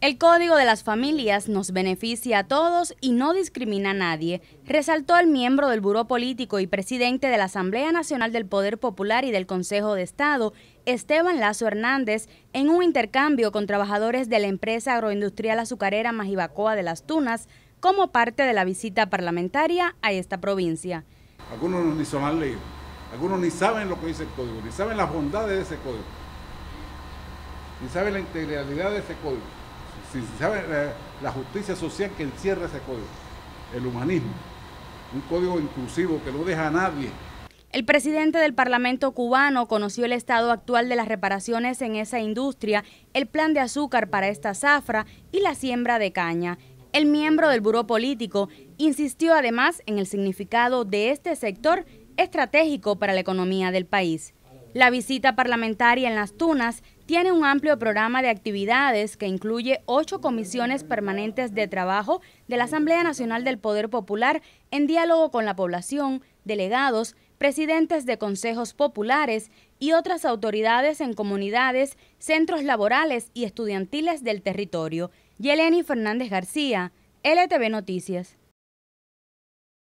El Código de las Familias nos beneficia a todos y no discrimina a nadie, resaltó el miembro del Buró Político y presidente de la Asamblea Nacional del Poder Popular y del Consejo de Estado, Esteban Lazo Hernández, en un intercambio con trabajadores de la empresa agroindustrial azucarera Majibacoa de las Tunas, como parte de la visita parlamentaria a esta provincia. Algunos ni son al algunos ni saben lo que dice el código, ni saben las bondades de ese código, ni saben la integralidad de ese código si sabe eh, la, justicia social que encierra ese código, el humanismo, un código inclusivo que no deja a nadie. El presidente del Parlamento cubano conoció el estado actual de las reparaciones en esa industria, el plan de azúcar para esta zafra y la siembra de caña. El miembro del Buró Político insistió además en el significado de este sector estratégico para la economía del país. La visita parlamentaria en Las Tunas tiene un amplio programa de actividades que incluye ocho comisiones permanentes de trabajo de la Asamblea Nacional del Poder Popular en diálogo con la población, delegados, presidentes de consejos populares y otras autoridades en comunidades, centros laborales y estudiantiles del territorio. Yeleni Fernández García, LTV Noticias.